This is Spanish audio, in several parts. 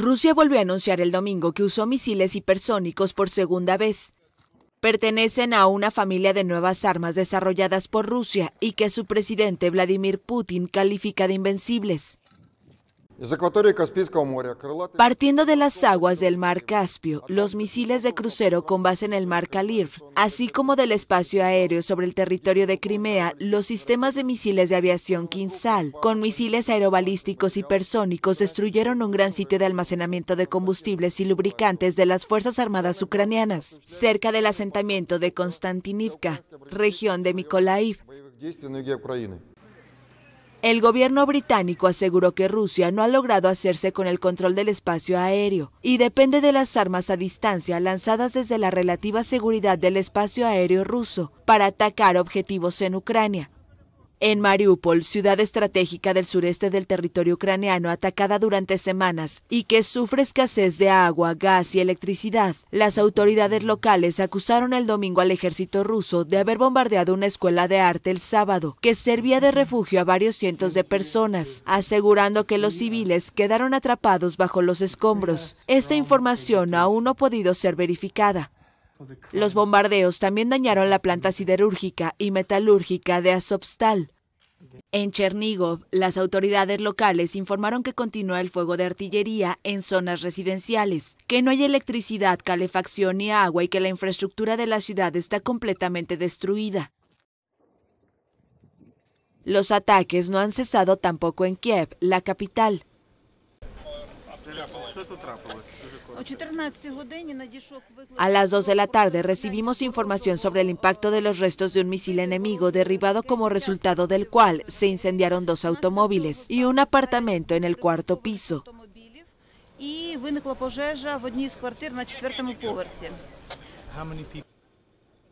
Rusia volvió a anunciar el domingo que usó misiles hipersónicos por segunda vez. Pertenecen a una familia de nuevas armas desarrolladas por Rusia y que su presidente Vladimir Putin califica de invencibles. Partiendo de las aguas del mar Caspio, los misiles de crucero con base en el mar Kalir, así como del espacio aéreo sobre el territorio de Crimea, los sistemas de misiles de aviación Kinsal, con misiles aerobalísticos hipersónicos, destruyeron un gran sitio de almacenamiento de combustibles y lubricantes de las Fuerzas Armadas ucranianas, cerca del asentamiento de Konstantinivka, región de Mikolaiv. El gobierno británico aseguró que Rusia no ha logrado hacerse con el control del espacio aéreo y depende de las armas a distancia lanzadas desde la relativa seguridad del espacio aéreo ruso para atacar objetivos en Ucrania, en Mariupol, ciudad estratégica del sureste del territorio ucraniano atacada durante semanas y que sufre escasez de agua, gas y electricidad, las autoridades locales acusaron el domingo al ejército ruso de haber bombardeado una escuela de arte el sábado, que servía de refugio a varios cientos de personas, asegurando que los civiles quedaron atrapados bajo los escombros. Esta información aún no ha podido ser verificada. Los bombardeos también dañaron la planta siderúrgica y metalúrgica de Azovstal. En Chernigov, las autoridades locales informaron que continúa el fuego de artillería en zonas residenciales, que no hay electricidad, calefacción ni agua y que la infraestructura de la ciudad está completamente destruida. Los ataques no han cesado tampoco en Kiev, la capital, a las 2 de la tarde recibimos información sobre el impacto de los restos de un misil enemigo derribado como resultado del cual se incendiaron dos automóviles y un apartamento en el cuarto piso.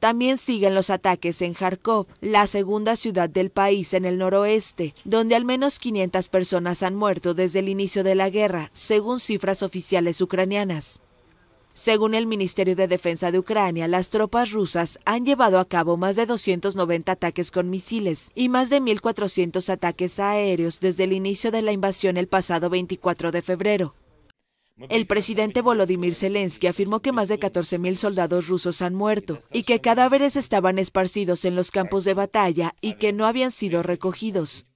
También siguen los ataques en Kharkov, la segunda ciudad del país en el noroeste, donde al menos 500 personas han muerto desde el inicio de la guerra, según cifras oficiales ucranianas. Según el Ministerio de Defensa de Ucrania, las tropas rusas han llevado a cabo más de 290 ataques con misiles y más de 1.400 ataques aéreos desde el inicio de la invasión el pasado 24 de febrero. El presidente Volodymyr Zelensky afirmó que más de 14.000 soldados rusos han muerto y que cadáveres estaban esparcidos en los campos de batalla y que no habían sido recogidos.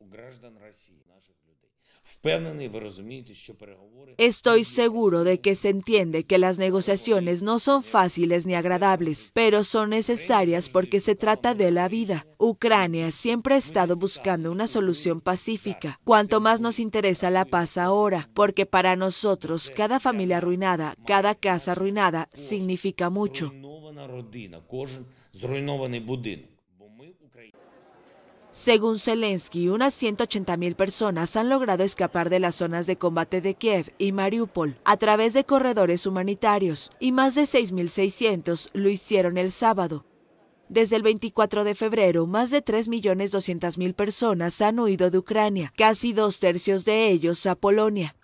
Estoy seguro de que se entiende que las negociaciones no son fáciles ni agradables, pero son necesarias porque se trata de la vida. Ucrania siempre ha estado buscando una solución pacífica. Cuanto más nos interesa la paz ahora, porque para nosotros cada familia arruinada, cada casa arruinada, significa mucho. Según Zelensky, unas 180.000 personas han logrado escapar de las zonas de combate de Kiev y Mariupol a través de corredores humanitarios y más de 6.600 lo hicieron el sábado. Desde el 24 de febrero, más de 3.200.000 personas han huido de Ucrania, casi dos tercios de ellos a Polonia.